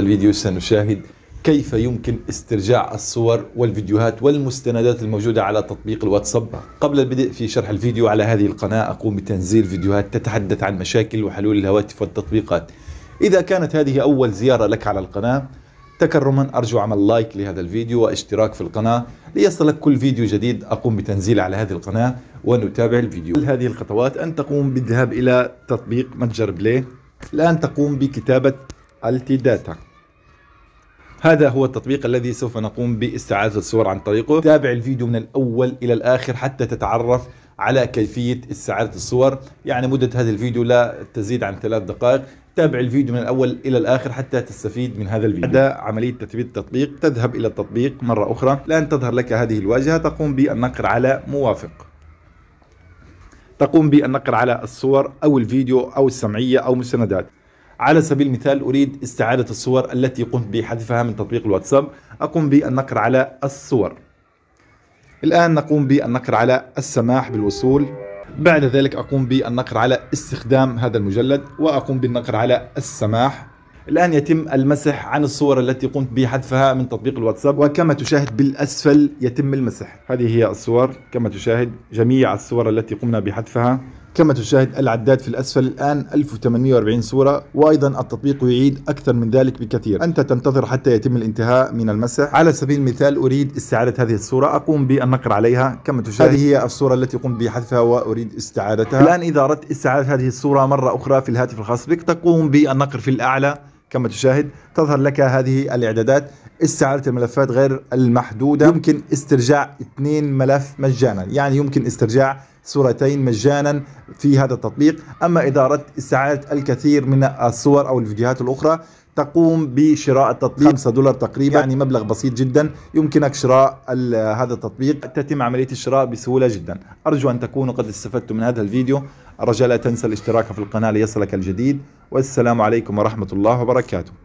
الفيديو سنشاهد كيف يمكن استرجاع الصور والفيديوهات والمستندات الموجودة على تطبيق الواتساب قبل البدء في شرح الفيديو على هذه القناة أقوم بتنزيل فيديوهات تتحدث عن مشاكل وحلول الهواتف والتطبيقات إذا كانت هذه أول زيارة لك على القناة تكرما أرجو عمل لايك لهذا الفيديو واشتراك في القناة ليصلك كل فيديو جديد أقوم بتنزيله على هذه القناة ونتابع الفيديو هذه الخطوات أن تقوم بالذهاب إلى تطبيق متجر بلاي الآن تقوم بكتابة التي داتا هذا هو التطبيق الذي سوف نقوم باستعادة الصور عن طريقه تابع الفيديو من الأول إلى الآخر حتى تتعرف على كيفية استعادة الصور يعني مدة هذا الفيديو لا تزيد عن ثلاث دقائق تابع الفيديو من الأول إلى الآخر حتى تستفيد من هذا الفيديو بعد عملية تثبيت التطبيق تذهب إلى التطبيق مرة أخرى لأن تظهر لك هذه الواجهة تقوم بالنقر على موافق تقوم بالنقر على الصور أو الفيديو أو السمعية أو مستندات على سبيل المثال أريد استعادة الصور التي قمت بحذفها من تطبيق الواتساب أقوم بالنقر على الصور الآن نقوم بالنقر على السماح بالوصول بعد ذلك أقوم بالنقر على استخدام هذا المجلد وأقوم بالنقر على السماح الآن يتم المسح عن الصور التي قمت بحذفها من تطبيق الواتساب وكما تشاهد بالأسفل يتم المسح هذه هي الصور كما تشاهد جميع الصور التي قمنا بحذفها كما تشاهد العداد في الأسفل الآن 1840 صورة وأيضا التطبيق يعيد أكثر من ذلك بكثير أنت تنتظر حتى يتم الانتهاء من المسح على سبيل المثال أريد استعادة هذه الصورة أقوم بالنقر عليها كما تشاهد هذه هي الصورة التي قمت بحذفها وأريد استعادتها الآن إذا أردت استعادة هذه الصورة مرة أخرى في الهاتف الخاص بك تقوم بالنقر في الأعلى كما تشاهد تظهر لك هذه الإعدادات استعادة الملفات غير المحدودة يمكن استرجاع اثنين ملف مجانا يعني يمكن استرجاع صورتين مجانا في هذا التطبيق أما إذا أردت استعادة الكثير من الصور أو الفيديوهات الأخرى تقوم بشراء التطبيق 5 دولار تقريبا يعني مبلغ بسيط جدا يمكنك شراء هذا التطبيق تتم عملية الشراء بسهولة جدا أرجو أن تكونوا قد استفدتم من هذا الفيديو رجاء لا تنسى الاشتراك في القناة ليصلك الجديد والسلام عليكم ورحمة الله وبركاته